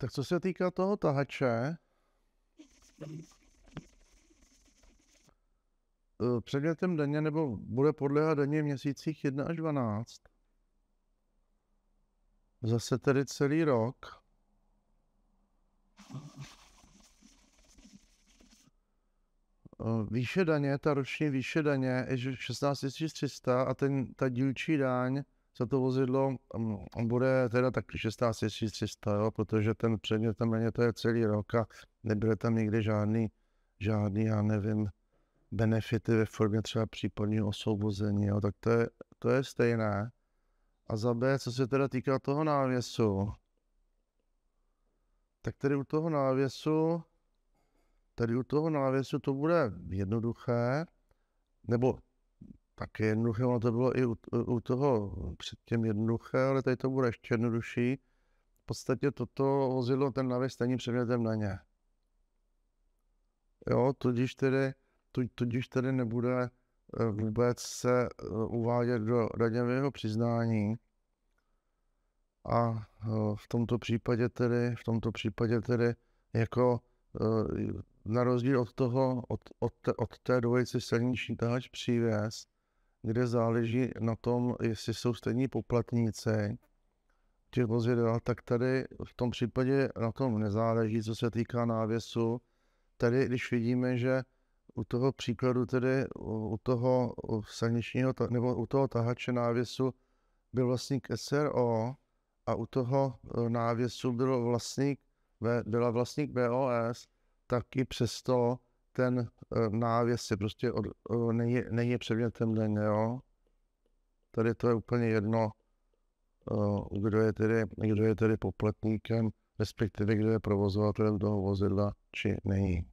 Tak co se týká toho tahače, eh, předmětem denně nebo bude podlehat denně v měsících 1 až 12. Zase tedy celý rok. Eh, výše daně, ta roční výše daně je 16 300 a ten, ta dílčí daň za to vozidlo bude teda tak 16 jo, protože ten předmět tam není, to je celý rok a nebyly tam nikdy žádný, žádný, já nevím, benefity ve formě třeba případního osvobození, jo, tak to je, to je stejné. A za B, co se teda týká toho návěsu, tak tady u toho návěsu, tady u toho návěsu to bude jednoduché, nebo tak jednoduché, ono to bylo i u, u toho předtím jednoduché, ale tady to bude ještě jednodušší. V podstatě toto vozidlo, ten navěs není předmětem na ně. Jo, tudíž tedy, tu, tudíž tedy nebude eh, vůbec se eh, uvádět do daňového přiznání. A eh, v tomto případě tedy, v tomto případě tedy jako na rozdíl od toho, od, od, té, od té dvojice silniční tahač přívěst, kde záleží na tom, jestli jsou stejní poplatníci těch vozidel, tak tady v tom případě na tom nezáleží, co se týká návěsu. Tady, když vidíme, že u toho příkladu, tedy u toho silničního, nebo u toho tahače návěsu byl vlastník SRO a u toho e, návěsu byl vlastník, byla vlastník BOS, tak i přesto ten eh, návěs je prostě od, eh, není, není předmětem den, jo. Tady to je úplně jedno, eh, kdo je tedy, kdo je tedy poplatníkem, respektive kdo je provozovatelem toho vozidla, či není.